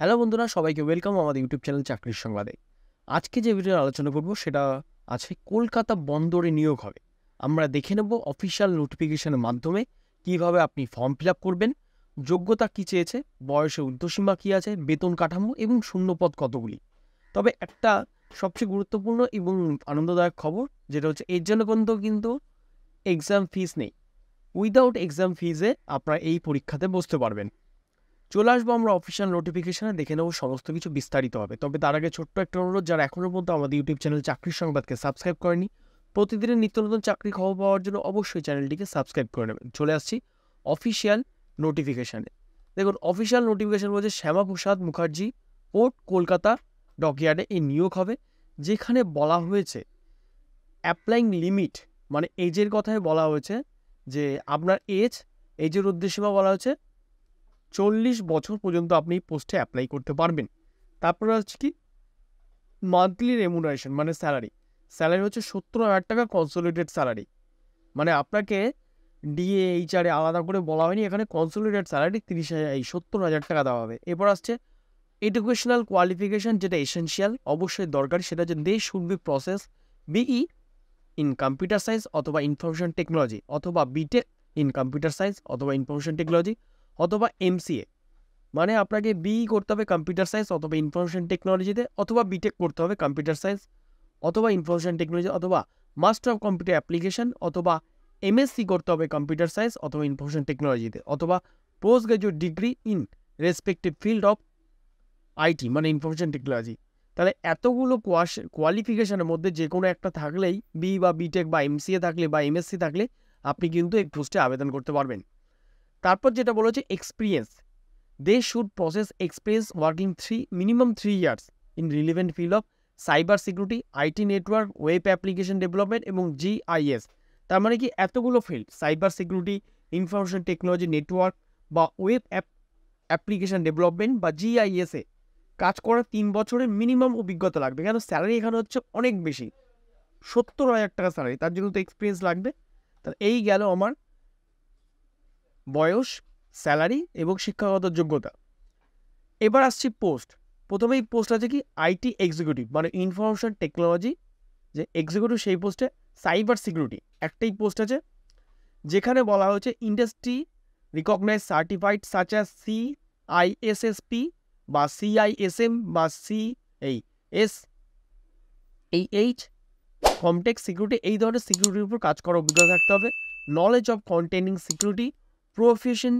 hello বন্ধুরা সবাইকে welcome আমাদের ইউটিউব চ্যানেল চাকরির সংবাদে আজকে যে ভিডিওর আলোচনা করব সেটা আছে কলকাতা বন্দরে নিয়োগ হবে আমরা দেখে নেব অফিসিয়াল নোটিফিকেশনের মাধ্যমে কিভাবে আপনি ফর্ম ফিল করবেন যোগ্যতা কি চেয়েছে বয়সের ঊর্ধ্বসীমা কী আছে বেতন কাঠামো এবং শূন্যপদ কতগুলি তবে একটা সবচেয়ে গুরুত্বপূর্ণ এবং আনন্দদায়ক খবর যেটা হচ্ছে এর জন্য পর্যন্ত কিন্তু এক্সাম ফিস নেই উইদাউট এক্সাম ফিজে আপনারা এই পরীক্ষাতে বসতে পারবেন চলে আসবো আমরা অফিসিয়াল নোটিফিকেশানে দেখে নেবো সমস্ত কিছু বিস্তারিত হবে তবে তার আগে ছোট্ট একটা অনুরোধ যারা এখনও পর্যন্ত আমাদের ইউটিউব চ্যানেল চাকরির সংবাদকে সাবস্ক্রাইব করেনি প্রতিদিনের নিত্য নতুন চাকরি খবর পাওয়ার জন্য অবশ্যই চ্যানেলটিকে সাবস্ক্রাইব করে নেবেন চলে আসছি অফিসিয়াল নোটিফিকেশানে দেখুন অফিসিয়াল নোটিফিকেশান বলছে শ্যামাপ্রসাদ মুখার্জি পোর্ট কলকাতা ডকইয়ার্ডে এই নিয়োগ হবে যেখানে বলা হয়েছে অ্যাপ্লাইং লিমিট মানে এজের কথায় বলা হয়েছে যে আপনার এজ এজের উদ্দেশ্যে বলা হয়েছে চল্লিশ বছর পর্যন্ত আপনি পোস্টে অ্যাপ্লাই করতে পারবেন তারপরে হচ্ছে কি মান্থলি রেমুনারেশন মানে স্যালারি স্যালারি হচ্ছে সত্তর হাজার টাকা কনসোলিডেট স্যালারি মানে আপনাকে ডিএ এইচআরে আলাদা করে বলা হয়নি এখানে কনসোলিডেট স্যালারি তিরিশ হাজার এই সত্তর হাজার টাকা দেওয়া হবে এরপর আসছে এডুকেশনাল কোয়ালিফিকেশান যেটা এসেন্সিয়াল অবশ্যই দরকার সেটা হচ্ছে they should be possess BE in computer science অথবা ইনফরমেশন টেকনোলজি অথবা বিটেক ইন কম্পিউটার সায়েন্স অথবা ইনফরমেশন টেকনোলজি অথবা এমসিএ মানে আপনাকে বি করতে হবে কম্পিউটার সায়েন্স অথবা ইনফরমেশন টেকনোলজিতে অথবা বিটেক করতে হবে কম্পিউটার সায়েন্স অথবা ইনফরমেশন টেকনোলজি অথবা মাস্টার অফ কম্পিউটার অ্যাপ্লিকেশন অথবা এমএসসি করতে হবে কম্পিউটার সায়েন্স অথবা ইনফরমেশন টেকনোলজিতে অথবা post graduate degree in respective field of IT মানে ইনফরমেশন টেকনোলজি তাহলে এতগুলো কোয়াশ কোয়ালিফিকেশানের মধ্যে যে কোনো একটা থাকলেই বি বা বিটেক বা এমসিএ থাকলে বা এমএসসি থাকলে আপনি কিন্তু এই পোস্টে আবেদন করতে পারবেন তারপর যেটা বলেছে experience they should possess experience working three minimum three years in relevant field of cyber security IT network web application development এবং জিআইএস তার মানে কি এতগুলো ফিল্ড cyber security information technology network বা ওয়েব অ্যাপ অ্যাপ্লিকেশান ডেভেলপমেন্ট বা জিআইএসে কাজ করার তিন বছরের মিনিমাম অভিজ্ঞতা লাগবে কেন স্যালারি এখানে হচ্ছে অনেক বেশি সত্তর হাজার টাকা স্যালারি তার জন্য তো এক্সপিরিয়েন্স লাগবে তাহলে এই গেল আমার বয়স স্যালারি এবং শিক্ষাগত যোগ্যতা এবার আসছি পোস্ট প্রথমেই পোস্ট আছে কি আইটি এক্সিকিউটিভ মানে ইনফরমেশন টেকনোলজি যে এক্সিকিউটিভ সেই পোস্টে সাইবার সিকিউরিটি একটাই পোস্ট আছে যেখানে বলা হয়েছে industry recognise certified such as C I S S P বা সিআইএসএম বা সি এই এস এই এইচ কমটেক্স সিকিউরিটি এই ধরনের সিকিউরিটির উপর কাজ করার অভিজ্ঞতা থাকতে হবে knowledge of containing security profession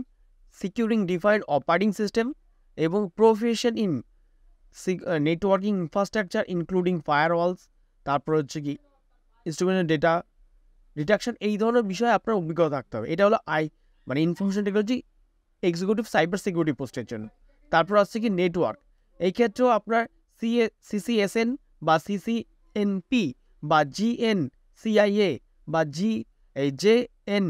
securing defined operating system এবং profession in networking infrastructure including firewalls তারপর হচ্ছে কি ইনস্ট্রুমেন্টের ডেটা ডিটাকশন এই ধরনের বিষয়ে আপনার অভিজ্ঞতা থাকতে হবে এটা হলো আই মানে information technology executive cyber security পোস্টের জন্য তারপর আসছে কি নেটওয়ার্ক এই ক্ষেত্রেও আপনার সিএ সিসিএসএন বা সিসিএনপি বা জিএন সিআইএ বা জি এই জে এন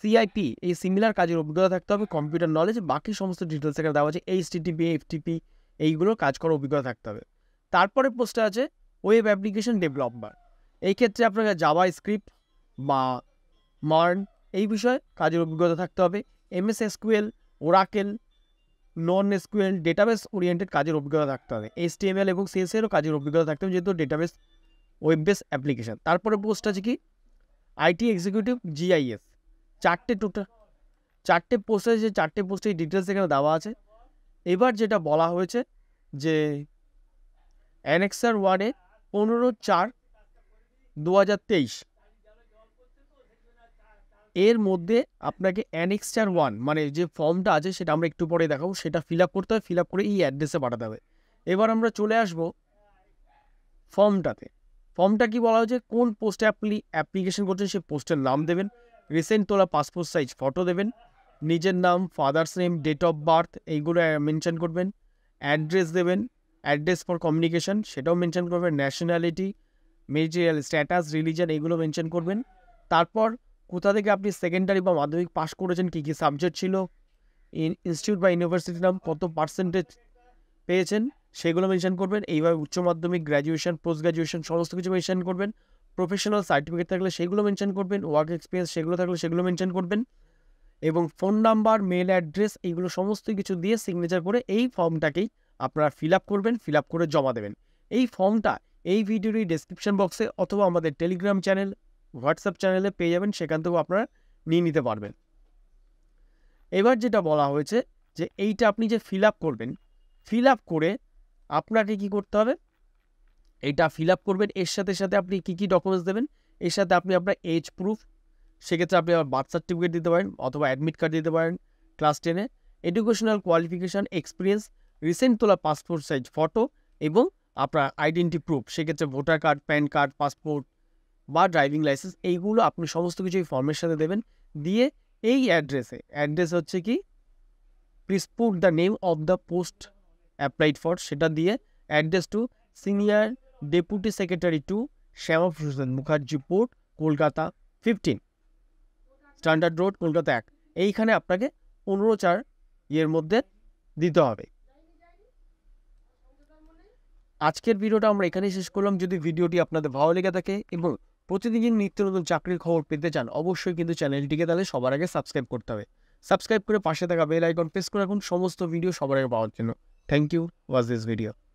সিআইপি এই সিমিলার কাজের অভিজ্ঞতা থাকতে হবে কম্পিউটার নলেজ বাকি সমস্ত ডিটেলস এখানে দেওয়া আছে এইচটিটিপি এফটিপি এইগুলোর কাজ করার অভিজ্ঞতা থাকতে হবে তারপরে পোস্টে আছে ওয়েব অ্যাপ্লিকেশন ডেভেলপার এই ক্ষেত্রে আপনাকে জাভা স্ক্রিপ্ট বা মার্ন এই বিষয়ে কাজের অভিজ্ঞতা থাকতে হবে MS SQL Oracle non SQL database oriented কাজের অভিজ্ঞতা থাকতে হবে এস এল এবং সিএসএরও কাজের অভিজ্ঞতা থাকতে হবে যেহেতু ডেটাবেস ওয়েব বেস অ্যাপ্লিকেশান তারপরে পোস্ট আছে কি আইটি এক্সিকিউটিভ জিআইএস চারটে টোটাল চারটে পোস্টে যে চারটে পোস্টে ডিটেলস এখানে দেওয়া আছে এবার যেটা বলা হয়েছে যে অ্যানেক্সার ওয়ার্ডে পনেরো চার দু এর মধ্যে আপনাকে অ্যানেক্সার ওয়ান মানে যে ফর্মটা আছে সেটা আমরা একটু পরে দেখাবো সেটা ফিল আপ করতে হবে ফিল আপ করে এই অ্যাড্রেসে পাঠাতে হবে এবার আমরা চলে আসব ফর্মটাতে ফর্মটা কি বলা হয়েছে কোন পোস্টে আপনি অ্যাপ্লিকেশন করছেন সেই পোস্টের নাম দেবেন রিসেন্ট তোলা পাসপোর্ট সাইজ ফটো দেবেন নিজের নাম father's name date of birth এইগুলো মেনশন করবেন অ্যাড্রেস দেবেন অ্যাড্রেস ফর কমিউনিকেশন সেটাও মেনশন করবেন ন্যাশনালিটি মেটেরিয়াল স্ট্যাটাস রিলিজন এগুলো মেনশন করবেন তারপর কোথা থেকে আপনি সেকেন্ডারি বা মাধ্যমিক পাশ করেছেন কী কী সাবজেক্ট ছিল ইনস্টিটিউট বা ইউনিভার্সিটির নাম কত পার্সেন্টেজ পেয়েছেন সেগুলো মেনশন করবেন এইভাবে উচ্চ মাধ্যমিক গ্র্যাজুয়েশন পোস্ট গ্র্যাজুয়েশন সমস্ত কিছু মেনশন করবেন প্রফেশনাল সার্টিফিকেট থাকলে সেগুলো মেনশন করবেন ওয়ার্ক এক্সপিরিয়েন্স সেগুলো থাকলে সেগুলো মেনশন করবেন এবং ফোন নাম্বার মেল অ্যাড্রেস এইগুলো সমস্ত কিছু দিয়ে সিগনেচার করে এই ফর্মটাকেই আপনারা ফিল আপ করবেন ফিল আপ করে জমা দেবেন এই ফর্মটা এই ভিডিওরই ডিসক্রিপশন বক্সে অথবা আমাদের টেলিগ্রাম চ্যানেল হোয়াটসঅ্যাপ চ্যানেলে পেয়ে যাবেন সেখান থেকেও আপনারা নিয়ে নিতে পারবেন এবার যেটা বলা হয়েছে যে এইটা আপনি যে ফিল আপ করবেন ফিল আপ করে আপনাকে কি করতে হবে এইটা ফিল আপ করবেন এর সাথে সাথে আপনি কী কী ডকুমেন্টস দেবেন এর সাথে আপনি আপনার এজ প্রুফ সেক্ষেত্রে আপনি আবার বার্থ সার্টিফিকেট দিতে পারেন অথবা অ্যাডমিট কার্ড দিতে পারেন ক্লাস টেনে এডুকেশনাল কোয়ালিফিকেশান এক্সপিরিয়েন্স রিসেন্ট তোলা পাসপোর্ট সাইজ ফটো এবং আপনার আইডেন্টি প্রুফ সেক্ষেত্রে voter card PAN card passport বা ড্রাইভিং লাইসেন্স এইগুলো আপনি সমস্ত কিছু এই ফর্মের সাথে দেবেন দিয়ে এই অ্যাড্রেসে অ্যাড্রেস হচ্ছে কি please put the name of the post applied for সেটা দিয়ে address to senior deputy secretary to Shyamaprasad Mukherjee port Kolkata fifteen Strand road Kolkata এক এইখানে আপনাকে পনেরো চার ইয়ের মধ্যে দিতে হবে আজকের ভিডিওটা আমরা এখানেই শেষ করলাম যদি ভিডিওটি আপনাদের ভালো লেগে থাকে এবং প্রতিদিন নিত্য নতুন চাকরির খবর পেতে চান অবশ্যই কিন্তু চ্যানেলটিকে তাহলে সবার আগে সাবস্ক্রাইব করতে হবে সাবস্ক্রাইব করে পাশে থাকা বেল আইকন প্রেস করে রাখুন সমস্ত ভিডিও সবার আগে পাওয়ার জন্য thank you was this video